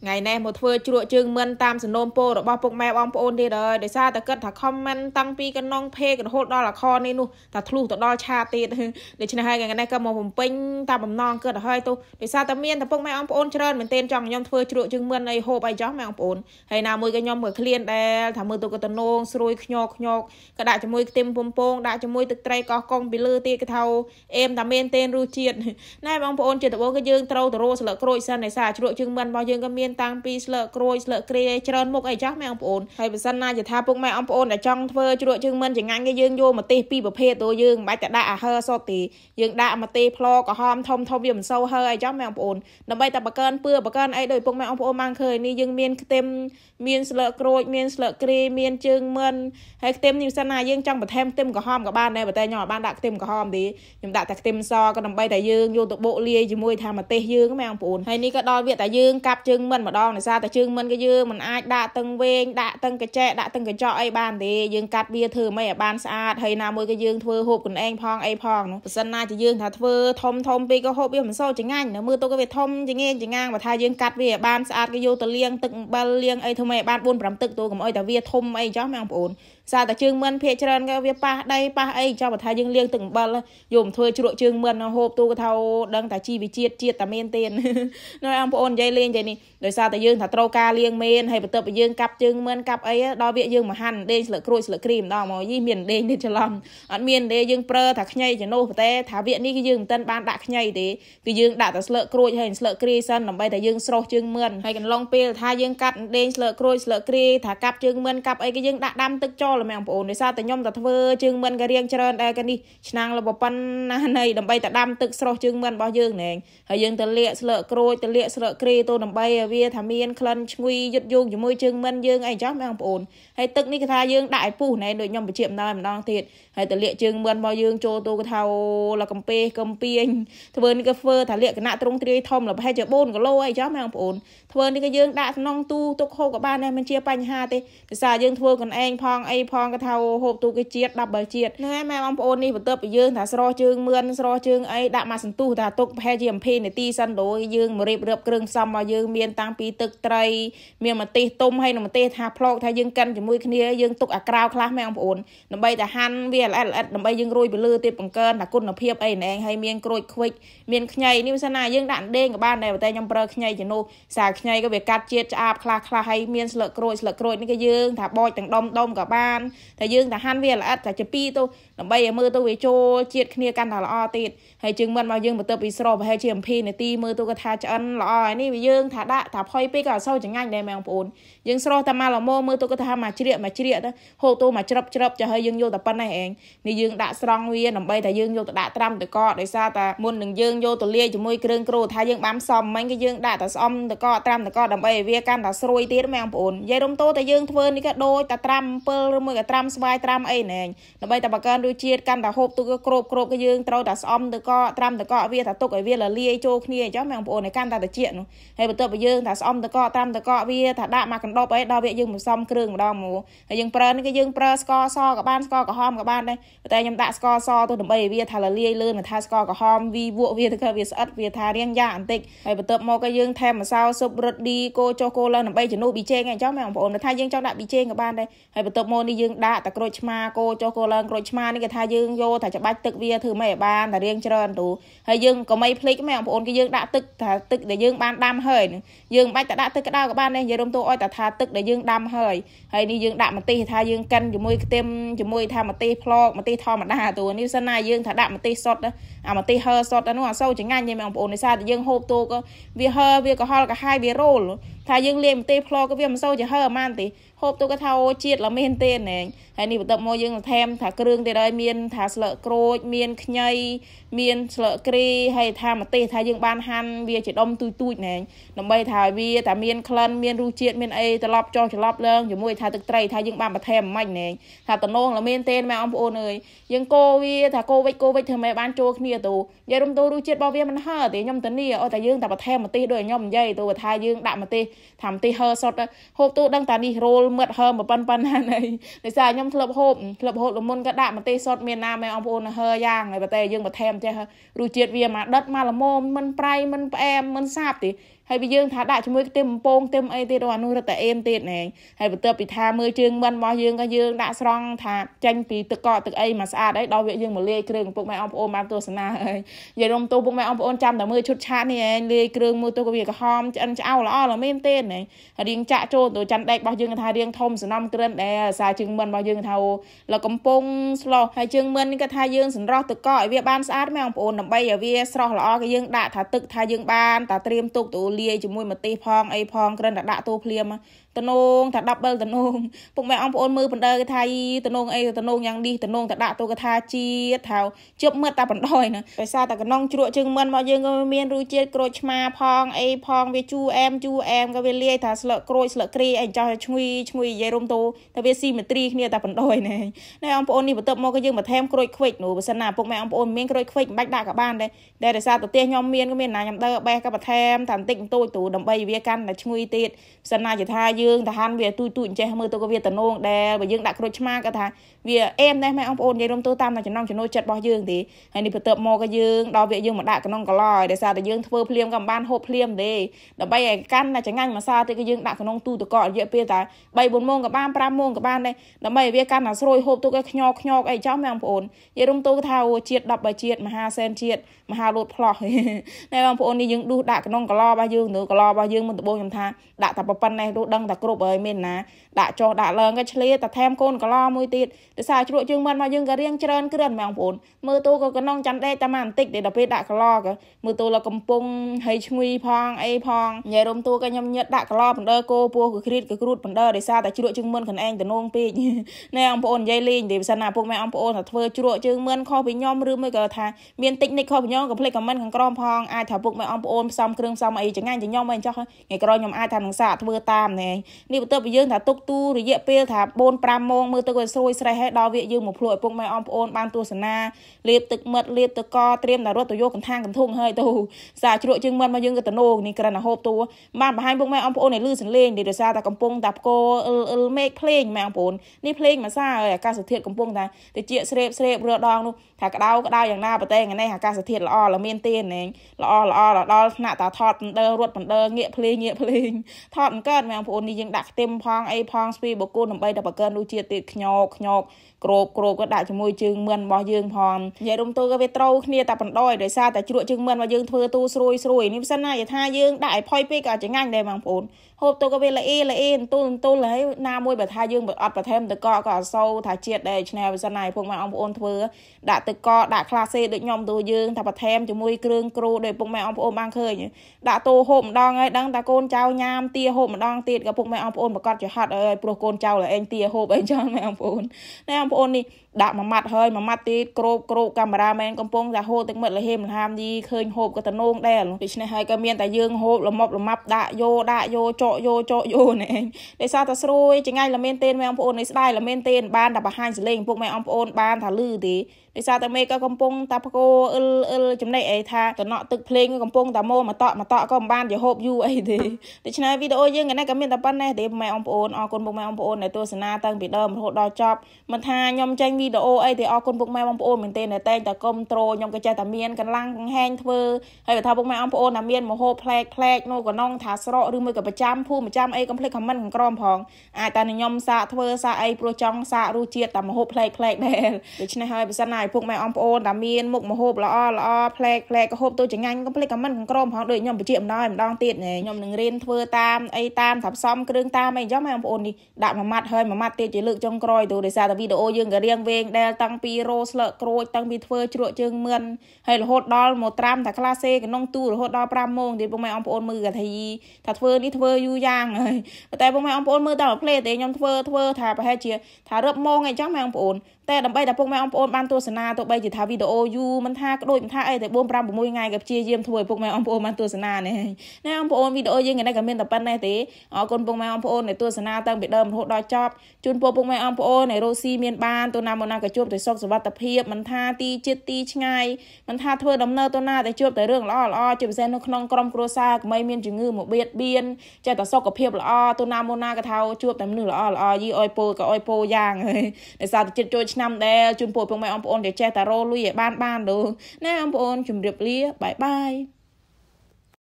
ថ្ងៃនេះមកធ្វើជ្រក់ជើងមិនតាមសំណូមពររបស់ពុកម៉ែបងប្អូនទៀតហើយដោយសារតែគិតថាខមមិនតាំងពីកណ្ដងភេករហូតដល់អខនេះនោះថាធ្លុះទៅដល់ឆាទៀតដូច្នេះហើយថ្ងៃនេះក៏មកបំពេញតាមបំណងគិតហើយទៅដោយសារតែមានតែពុកម៉ែបងប្អូនច្រើនមែនទែនចង់ខ្ញុំធ្វើជ្រក់ជើងមិនអីហូបអីចោះម៉ែបងប្អូនហើយណាមួយក៏ខ្ញុំមើលឃ្លានដែលថាមើលទៅក៏តនងស្រួយខ្ញោខ្ញោកក៏ដាក់ជាមួយខ្ទឹមបំពងដាក់ជាមួយទឹកត្រីកោះកុងពីលើទៀតក៏ថាអេមតាមែនទែនរសជាតិណែបងប្អូនជាតបគឺយើងត្រូវទៅរោស្លឹកក្រូចសិនដោយសារជ្រក់ជើងមិនរបស់យើងក៏មានមានតាំងពីស្លឹកក្រួយស្លឹកគ្រាច្រើនមុខអីចាស់ម៉ែអងប្អូនហើយបើសិនណាយថាពុកម៉ែអងប្អូនដែលចង់ធ្វើជ្រក់ជើងមិនចង្អាញ់គេយើងយកម្ទេសពីរប្រភេទទៅយើងមិនបាច់តែដាក់អាហឺសតទេយើងដាក់ម្ទេសផ្លក្រហមធំធំវាមិនសូវហឺអីចាស់ម៉ែអងប្អូនដើម្បីតែបកើនពឿបកើនអីដោយពុកម៉ែអងប្អូនបានឃើញនេះយើងមានខ្ទឹមមានស្លឹកក្រូចមានស្លឹកគ្រាមានជើងមិនហើយខ្ទឹមនេះសិនណាយើងចង់បន្ថែមខ្ទឹមក្រហមក៏បានដែរបើតែខ្ញុំអត់បានដាក់ខ្ទឹមក្រហមទេខ្ញុំដាក់តែខ្ទឹមសក៏ដើម្បីតែយើងយកទៅបុកលាយជាមួយថាម្ទេសយើងម៉ែអងប្អូនហើយនេះក៏ដល់វាតែយើងកាប់ជើងមិនមិនម្ដងដោយសារតែជើងមិនក៏យើងមិនអាចដាក់តឹងវែងដាក់តឹងកញ្ចែដាក់តឹងកញ្ចក់អីបានទេយើងកាត់វា ធ្វើម៉េចឲ្យបានស្អាតហើយណាមួយក៏យើងធ្វើហូបខ្លួនឯងផងអីផងនោះបើសិនណាជាយើងថាធ្វើធំធំពេកក៏ហូបវាមិនសូវចង្អាញ់នៅមើលទៅក៏វាធំចង្អៀងចង្អាងបើថាយើងកាត់វាឲ្យបានស្អាតក៏យកទៅលាងទឹកអំបិលលាងអីធ្វើម៉េចឲ្យបាន4 5ទឹកទូកុំអោយតែវាធំអីចោះមែនបងប្អូនសារតែជើងមិនភាកច្រើនគេវាប៉ះដីប៉ះអីចាំបើថាយើងលាងទឹកអំបិលយកមកធ្វើជ្រក់ជើងមិនហូបទូកថាដឹងតែជីវជាតិជាតិតែមានទេនៅអងប្អូននិយាយលេងនិយាយនេះដោយសារតែយើងថាត្រូវការលាងមែនហើយបន្ទាប់ពីយើងកាប់ជើងមិនកាប់អីដល់វាយើងមកហាន់ដេញស្លឹកក្រួយស្លឹកគ្រីម្ដងមកយីមានដេញនេះច្រឡំអត់មានទេយើងប្រើថាខ្ញីចំណុះតែថាវានេះគឺយើងមិនទាន់បានដាក់ខ្ញីទេគឺយើងដាក់តែស្លឹកក្រួយហើយស្លឹកគ្រីសិនដើម្បីតែយើងស្រោះជើងមិនហើយកន្លងពេលថាយើងកាត់ដេញស្លឹកក្រួយស្លឹកគ្រីថាកាប់ជើងមិនកាប់អីគឺយើងដាក់ដាំទឹកចូលលមែនបងប្អូនដោយសារតែខ្ញុំតែធ្វើជើងមិនក៏រៀងច្រើនដែរកានេះឆ្នាំលបប៉ុណ្ណាណីដើម្បីតែដាំទឹកស្រស់ជើងមិនរបស់យើងណែងហើយយើងទៅលាកស្លឹកក្រូចទៅលាកស្លឹកគ្រីទៅដើម្បីឲ្យវាថាមានក្លិនឈ្ងុយយុទ្ធយងជាមួយជើងមិនយើងអីចឹងមែនបងប្អូនហើយទឹកនេះគេថាយើងដាក់ឲ្យពុះណែដូចខ្ញុំបញ្ជាក់ម្ដងម្ដងទៀតហើយទៅលាកជើងមិនរបស់យើងចូលទៅគេថាលកំពេកំពីងធ្វើនេះក៏ធ្វើថាលាកគណៈត្រង់ទ្រាយធំលប្រហែលជា4គីឡូអីចឹងមែនបងប្អូនធ្វើនេះក៏យើងដាក់ក្នុងទូទុកហូបក៏បានដែរមិនជាបញ្ហាទេភាសាយើងធ្វើខ្លួនឯងផងអីផងក៏ថាហូបទូគេជាតិ10បើជាតិហ្នឹងហើយម៉ែបងប្អូននេះបន្ទាប់ពីយើងថាស្រោះជើងមឿនស្រោះជើងអីដាក់មកសន្ទុះថាទុកប្រហែលជា20នាទីសិនរួយយើងមករៀបរៀបគ្រឿងផ្សំមកយើងមានតាំងពីទឹកត្រីមានម្ទេសទុំហើយនិងម្ទេសថាផ្លោកថាយើងកិនជាមួយគ្នាយើងទុកអាក្រៅខ្លះម៉ែបងប្អូនដើម្បីតែហាន់វាល្អិតល្អិតដើម្បីយើងរួយទៅលើទៀតបង្កើនថាគុណភាពអីណែងហើយមានក្រូចខ្វិចមានខ្ញីនេះមិនសិនណាយើងដាក់ដេងក៏បានដែរតែខ្ញុំប្រើខ្ញីជំនួសសារខ្ញីក៏វាកាត់ជាតិឆ្អាបខ្លះខ្លះហើយមានស្លឹកក្រូចស្លឹកក្រូចនេះក៏យើងថាបោចទាំងដុំដុំក៏បានបានតែយើងតែហាន់វាល្អិតតែជាពីរទៅដើម្បីឲ្យមើលទៅវាចូលជាតិគ្នាកាន់តែល្អទៀតហើយជើងមិនមកយើងបន្ទាប់ពីស្រោប្រហែលជា7នាទីមើលទៅក៏ថាឆ្អិនល្អហើយនេះវាយើង ថាដាក់ថាផុយពេកក៏អត់សូវចង្អាញ់ដែរមែនបងប្អូនយើងស្រោតែមកល្មមមើលទៅក៏ថាមកជ្រៀកមកជ្រៀកទៅហូបទៅមកជ្រឹបជ្រឹបចាហើយយើងយកតែប៉ុណ្ណេះឯងនេះយើងដាក់ស្រង់វាដើម្បីតែយើងយកទៅដាក់ត្រាំតកដោយសារតែមុននឹងយើងយកទៅលាយជាមួយគ្រឿងគ្រូថាយើងបាំសំមិញក៏យើងដាក់តែស្អំតកត្រាំតកដើម្បីឲ្យវាកាន់តែស្រួយទៀតមែនបងប្អូននិយាយរំតោតែយើងធ្វើនេះក៏ដូចតែត្រាំ7ឬមួយក៏ត្រាំស្វាយត្រាំអីណែងដើម្បីតែបង្កើនរសជាតិកាន់តែហូបទុកក្របក្របគឺយើងត្រូវតែស្អំទៅក៏ត្រាំទៅក៏វាតែទុកឲ្យវាលលាយចូលគ្នាអញ្ចឹងបងប្អូនឯកាន់តែត្រជាក់នោះហើយបន្ទាប់ពីយើងថាស្អំទៅក៏ត្រាំទៅក៏វា ថាដាក់មកកណ្ដប់អីដល់វាយើងមិនសំគ្រឿងម្ដងមកហើយយើងប្រើនេះគឺយើងប្រើស្ករសក៏បានស្ករក្រហមក៏បានដែរតែខ្ញុំដាក់ស្ករសទៅដើម្បីឲ្យវាថាលលាយលឿនមិនថាស្ករក្រហមវីវក់វាទៅក៏វាស្អិតវាថារាងយ៉ាបន្តិចហើយបន្ទាប់មកក៏យើងថែមម្សៅស៊ុបរ៉ូឌីកូចុះកូឡើងដើម្បីជំនួសប៊ីចេងអីអញ្ចឹងបងប្អូនថាយើងចង់ដាក់ប៊ីចេងក៏បានដែរហើយបន្ទាប់មកនេះយើងដាក់តែក្រូចឆ្មាគោចុះគោឡើងក្រូចឆ្មានេះគេថាយើងយកតែច្បាច់ទឹកវាធ្វើម៉េចឲ្យបានតែរៀងច្រើនទូហើយ យើងក៏មិនភ្លេចម៉ែបងប្អូនគេយើងដាក់ទឹកថាទឹកដែលយើងបានដាំហើយយើងមិនបាច់តែដាក់ទឹកក្តៅក៏បានដែរនិយាយរំទោឲ្យតែថាទឹកដែលយើងដាំហើយហើយនេះយើងដាក់ម្ទេសថាយើងកិនជាមួយខ្ទឹមជាមួយថាម្ទេសផ្លកម្ទេសធម្មតាទូនេះសិនណាយើងថាដាក់ម្ទេសសុទ្ធអាម្ទេសហឺសុទ្ធនោះអត់សូវចង្អាញទេបងប្អូននេះសារតែយើងហូបទូក៏វាហឺវាកហល់កហាយវារោលថាយើងលាយម្ទេសផ្លក៏វាមិនសូវជាហឺអាម៉ានទេហូបទូកថាអូជាតិឡើមានទេណែហើយនេះបន្ទាប់មកយើងថែមថាគ្រឿងទៀតហើយមាន ថាស្លឹកក្រូចមានខ្ញីមានស្លឹកគ្រីហើយថាម្ទេសថាយើងបានហាន់វាជាដុំទូចទូចណែដើម្បី ថាវាតែមានក្លិនមានរសជាតិមានអីត្រឡប់ចុះត្រឡប់ឡើងជាមួយ ថាទឹកត្រីថាយើងបានបន្ថែមមិនណែថាតំណងឡើមានទេម៉ែអងប្អូនអើយយើងកោវាថាកោវិចកោវិចធ្វើម៉េចបានចូលគ្នាទៅនិយាយរំទៅរសជាតិរបស់វាមិនហឺទេខ្ញុំតានីអូតែយើងតែបន្ថែមម្ទេសដូចខ្ញុំនិយាយទៅថាយើងដាក់ម្ទេសថាម្ទេសហឺសុតហូបទូដឹងតានេះរូលមឹកហឺមកប៉ុនប៉ុណ្ណាណៃដោយសារខ្ញុំធ្លាប់ហូបធ្លាប់ហូបលមុនក៏ដាក់ម្ទេសសុតមានណាមែនបងប្អូនហឺយ៉ាងហើយតែយើងមកថែមចេះរសជាតិវាមកដិតមកល្មមមិនប្រៃមិនផ្អែមមិនសាបទេហើយពីយើងថាដាក់ជាមួយខ្ទឹមបំពងខ្ទឹមអីទៀតអានោះរត់តែអេមទៀតណែហើយបន្ទាប់ពីថាមើលជើងមិនរបស់យើងក៏យើងដាក់ស្រង់ថាចាញ់ពីទឹកកកទឹកអីមកស្អាតអីដល់វាយើងមកលាយគ្រឿងពុកម៉ែអងប្អូនបានទស្សនាហើយនិយាយរំទោពុកម៉ែអងប្អូនចាំតែមើលឈុតឆាកនេះឯងលាយគ្រឿងមើលទៅក៏វាក្រហមឆ្អិនឆ្អៅល្អល្មមទេណែរៀងចាក់ចូលទៅចាន់ដែករបស់យើងថារៀងធំសំណំក្រិនដែរអាសាជើងមិនរបស់យើងថាលកំពុងស្លោះហើយជើងមិនក៏ថាយើងសម្រស់ទឹកកកឲ្យវាបានស្អាតម៉ែអងប្អូនដើម្បីឲ្យវាស្រស់ល្អក៏យើងដាក់ថាទឹកថាយើងបានតាត្រៀមទុកទៅលាយជាមួយម្ទេសផងអីផងគ្រាន់តែដាក់ទូភ្លាមតនងថា10តនងពុកម៉ែអង្គប្អូនមើលបណ្ដើគេថាតនងអីតនងយ៉ាងនេះតនងតដាក់ទូកថាជាតិថាជប់មើលតែបណ្ដោយហ្នឹងដោយសារតែកណងជ្រក់ជើងមិនមកយើងក៏មានរសជាតិក្រូចឆ្មាផងអីផងវាជូរអែមជូរអែមក៏វាលាយថាស្លឹកក្រូចស្លឹកគ្រីអីចោះឈ្ងុយឈ្ងុយនិយាយរុំតូតែវាស៊ីមេត្រីគ្នាតែបណ្ដោយណែណែអង្គប្អូននេះបន្ទាប់មកក៏យើងបន្ថែមក្រូចខ្វិចនោះបើសិនណាពុកម៉ែអង្គប្អូនមានក្រូចខ្វិចមិនបាច់ដាក់ក៏បាន ដែរតែដោយសារទៅផ្ទះខ្ញុំមានក៏មានណាខ្ញុំដើរបេះក៏បន្ថែមតែបន្តិចបន្តួចទូដើម្បីវាកាន់តែឈ្ងុយទៀតបើសិនណាជាថាយើយើងទៅហាន់វាទូចទូចអញ្ចេះមើលទៅក៏វាតំណងដែលបើយើងដាក់ក្រូចឆ្មាក៏ថាវាអែមដែរម៉ែអងប្អូននិយាយរំទោតាមតែចំណងចំណូលចិត្តរបស់យើងទេហើយនេះបន្ទាប់មកក៏យើងដល់វាយើងមកដាក់ក្នុងកឡោឲ្យដោយសារតែយើងធ្វើភ្លាមក៏មិនបានហូបភ្លាមទេដើម្បីឲ្យកាន់តែចង្អាញ់ម្សាតិចក៏យើងដាក់ក្នុងទូទឹកកករយៈពេលតែ3 4ម៉ោងក៏បាន5ម៉ោងក៏បានដែរដើម្បីឲ្យវាកាន់តែស្រួយហូបទុកឲ្យខ្ញខ្ញអីចាំម៉ែអងប្អូននិយាយរំទោថាអូជាតិ10បើជាតិមហាសែនជាតិមហាលោតផ្លោះណែបងប្អូននេះយើងដួសដាក់ក្នុងកឡោរបស់យើងនៅកឡោរបស់យើងមុនដំបូងខ្ញុំថាដាក់តែប៉ុណ្ណេះទៅដឹងតែគ្រប់ហើយមានណាដាក់ចុះដាក់ឡើងក៏ឆ្លៀតតែថែមកូនកឡោមួយទៀតដោយសារជ្រក់ជើងមិនមកយើងក៏រៀងច្រើនគ្រឿនហ្មងបងមើលទូក៏កណ្ងចាំដេកតែមកបន្តិចទេដល់ពេលដាក់កឡោក៏មើលទូលកំពុងហីឈ្ងុយផងអីផងញ៉ែរុំទូក៏ខ្ញុំញឹតដាក់កឡោបណ្ដើគោពោះក៏គ្រៀតក៏គ្រូតបណ្ដើដោយសារតែជ្រក់ជើងមិនខ្លួនឯងតំណងពេកណែអងប្អូននិយាយលេងទេបើសិនណាពុកម៉ែអងប្អូនថាធ្វើជ្រក់ជើងមិនខុសពីខ្ញុំឬមួយក៏ថាមានតិចនិចខុសពីខ្ញុំក៏ភ្លេចខមមិនខាងក្រោមផងអាចថាពុកម៉ែអងប្អូនផ្សំគ្រឿងផ្សំអីចង្អាញ់ចង្ញុំអីចោះថ្ងៃក្រោយខ្ញុំអាចថានឹងសាកធ្វើតាមណែនេះបន្ទាប់ពីយើងថាទុកទូរយៈពេលថា4 5ម៉ោងមើលទៅក៏ស្រួយស្រេះហើយដល់វាយើងមកភ្លក់ឲ្យពុកម៉ែអមប្អូនបានទស្សនាលាបទឹកមិត្តលាបទឹកកត្រៀមតែរត់ទៅយកកន្ធាងកន្ធុងហើយទៅសាជ្រក់ជើងមាត់មកយើងក៏តនោនេះក្រិនអាហូបតួបានបង្ហាញពុកម៉ែអមប្អូនឲ្យលឺសំឡេងនេះដោយសារតែកំពុងតែផ្គរអ៊លអ៊លមេឃភ្លេងម៉ែអមប្អូននេះភ្លេងមួយសារហើយអាកាសធាតុកំពុងតែតិចស្រេបស្រេបរដងនោះថាក្តៅក្តៅយ៉ាងណាប្រទេសថ្ងៃនេះអាកាសធាតុល្អល្មានទេណែងល្អល្អដល់ថ្នាក់តាថតបណ្ដើររត់បណ្ដើងាកភ្លេងងាកភ្លេងថតមិនកើតម៉ែអមប្អូននេះយើងដាក់ខ្ទឹមផងអីផងស្ពីបុគ្គលដើម្បីតែប្រកើនរសជាតិទៀតខ្ញោកខ្ញោកក្រូបក្រូបក៏ដាក់ជាមួយជើងមឿនរបស់យើងផងនិយាយរំទូក៏វាត្រូវគ្នាតែបណ្ដោយដោយសារតែជ្រក់ជើងមឿនរបស់យើងធ្វើទូស្រួយស្រួយនេះមិនសិនណាយថាយើងដាក់ឲ្យផុយពេកក៏ចងាញ់ដែរបងប្អូនហូបទូក៏វាល្អីល្អីន្ទូលន្ទូលហើយណាមួយបើថាយើងបើអត់ប្រថេមទឹកកកក៏អសូវថាជាតិដែរឆ្នៃបើសិនណាឲ្យពួកម៉ែអងប្អូនធ្វើដាក់ទឹកកកដាក់ខ្លាសេដូចខ្ញុំទូយើងថាប្រថេមជាមួយគ្រឿងគ្រូដោយពួកម៉ែអងប្អូនបានឃើញដាក់ទូហូបម្ដងហើយដឹងថាកូនចៅញ៉ាំទាហូបម្ដងទៀតក៏ពួកម៉ែអងប្អូនប្រកាសជាហត់ឲ្យព្រោះកូនចៅឯងទាហូបអីចឹងមែនបងប្អូនណែបងប្អូននេះដាក់មួយម៉ាត់ហើយមួយម៉ាត់ទៀតគ្របគ្របកាមេរ៉ាមែនកំពុងតែហូតទឹកមុខលហេមលហាមយីឃើញហូបក៏តនងដែរដូច្នេះហើយក៏មានតែយើងហូបលមប់លមាប់ដាក់យោដាក់យោចកយោចកយោនេះឯងដោយសារតែស្រួយចងាយលមែនទេមែនបងប្អូននេះស្ដាយលមែនទេបានតែបង្ហាញសលេងពុកម៉ែអងប្អូនបានថាលឺទេដោយសារតែមេក៏កំពុងតែបកោអ៊ិលអ៊ិលចំណេះអីថាតំណក់ទឹកភ្លេងកំពុងតែម៉ូមកតក់មកតក់ក៏មិនបានយោហូបយូរអីទេដូច្នេះវីដេអូយើងនេះក៏មានតែប៉ុណ្ណេះទេម៉ែអងប្អូនអរគុណពុកម៉ែអងប្អូនដែលទស្សនាតាំងពីដើមរហូតដល់ចប់មិនថាខ្ញុំចាញ់វីដេអូអីទេអរគុណពុកម៉ែបងប្អូនមែនទេតែងតែគំត្រូលខ្ញុំក៏ចេះតែមានកន្លងកង្ហែងធ្វើហើយបើថាពុកម៉ែបងប្អូនណាមានមហោផ្លែកផ្លែកនោះក៏នងថាស្រកឬមួយក៏ប្រចាំភូមិប្រចាំអីកុំភ្លេចខមមិនខាងក្រោមផងអាចតែខ្ញុំសាកធ្វើសាកអីព្រោះចង់សាករសជាតិតែមហោផ្លែកផ្លែកដែរដូច្នេះហើយបើសិនណាឲ្យពុកម៉ែបងប្អូនណាមានមុខមហោល្អល្អផ្លែកផ្លែកក៏ហូបទៅចង្ងាញ់កុំភ្លេចខមមិនខាងក្រោមផងដូចខ្ញុំបញ្ជាក់ម្ដងម្ដងទៀតខ្ញុំនឹងរៀនធ្វើតាមអីតាមថាផ្សំគ្រឿងតាមអីអញ្ចឹងម៉ែបងប្អូននេះដាក់មួយម៉ាត់ហើយមួយម៉ាត់ទៀតជាលើកចុងក្រោយទៅដោយសារតែវីដេអូយើងក៏រៀងវេងដែលតាំងពីរោស្លឹកក្រូចតាំងពីធ្វើជ្រក់ជើងមឿនហើយរហូតដល់មកត្រាំតែក្លាសេក្នុងទូរហូតដល់5ម៉ោងទៀតពុកម៉ែអងប្អូនមើលកថាថាធ្វើនេះធ្វើយូរយ៉ាងហើយតែពុកម៉ែអងប្អូនមើលតាមផ្លេទេខ្ញុំធ្វើធ្វើថាប្រហែលជា ថារឹបម៉ោងអីចឹងម៉ែអងប្អូនតែដើម្បីតែពុកម៉ែបងប្អូនបានទស្សនាទោះបីជាថាវីដេអូយូរមិនថាក្ដូចមិនថាអីតែ4 5 6ថ្ងៃក៏ព្យាយាមធ្វើឲ្យពុកម៉ែបងប្អូនបានទស្សនានេះណាបងប្អូនវីដេអូយើងថ្ងៃនេះក៏មានតែប៉ុណ្ណេះទេអរគុណពុកម៉ែបងប្អូនដែលទស្សនាតាំងពីដើមរហូតដល់ចប់ជូនពរពុកម៉ែបងប្អូនឲ្យរស់ស៊ីមានបានទៅណាមកណាក៏ជួបតែសុខសុវត្ថិភាពមិនថាទីជាតិទីឆ្ងាយមិនថាធ្វើដំណើរទៅណាតែជួបតែរឿងល្អល្អជាពិសេសនៅក្នុងក្រុមគ្រួសារកុំឲ្យមានជំងឺមកបៀតបៀនចេះតែសុខភាពល្អទៅណាមកណាក៏ថាជួបតែមនុស្សល្អល្អយីអយពោក៏អយពោយ៉ាងហើយដោយសារតែចិត្តចូលឆ្នាំដែលជូនពរពុកម៉ែបងប្អូនចេះតែរលុយឲ្យបានបានលោកណាបងប្អូនជម្រាបលាបាយបាយ